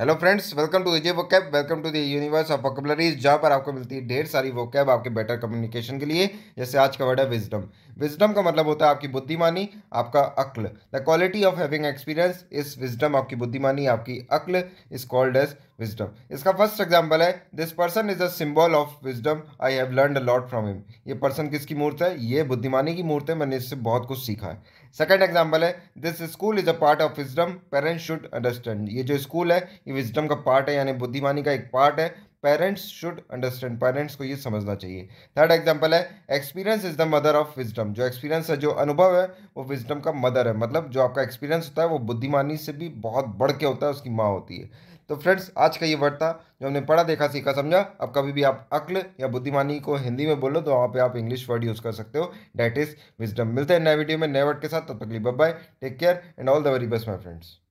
hello friends welcome to Vijay vocab welcome to the universe of vocabularies जहाँ पर आपको मिलती है ढेर सारी वोकैब आपके बेटर कम्युनिकेशन के लिए जैसे आज का वर्ड है विजडम विजडम का मतलब होता है आपकी बुद्धिमानी आपका अक्ल the quality of having experience इस विजडम आपकी बुद्धिमानी आपकी अक्ल इज कॉल्ड एज विजडम इसका फर्स्ट एग्जाम्पल है this person is a symbol of wisdom I have learn a lot from him ये पर्सन किसकी मूर्त है ये बुद्धिमानी की मूर्त है मैंने इससे बहुत कुछ सीखा है सेकेंड एग्जाम्पल है this school is a part of wisdom parents should understand ये जो स्कूल है ये विजडम का पार्ट है यानी बुद्धिमानी का एक पार्ट है पेरेंट्स शुड अंडरस्टैंड पेरेंट्स को ये समझना चाहिए थर्ड एग्जाम्पल है experience is the mother of wisdom जो एक्सपीरियंस है जो अनुभव है वो विजडम का मदर है मतलब जो आपका एक्सपीरियंस होता है वो बुद्धिमानी से भी बहुत बढ़ के होता है उसकी माँ होती है तो फ्रेंड्स आज का ये वर्ड था जो हमने पढ़ा देखा सीखा समझा अब कभी भी आप अक्ल या बुद्धिमानी को हिंदी में बोलो तो वहाँ पे आप इंग्लिश वर्ड यूज़ कर सकते हो डैट इज़ विजडम मिलते हैं नए वीडियो में नए वर्ड के साथ तब तक bye take care and all the very best my friends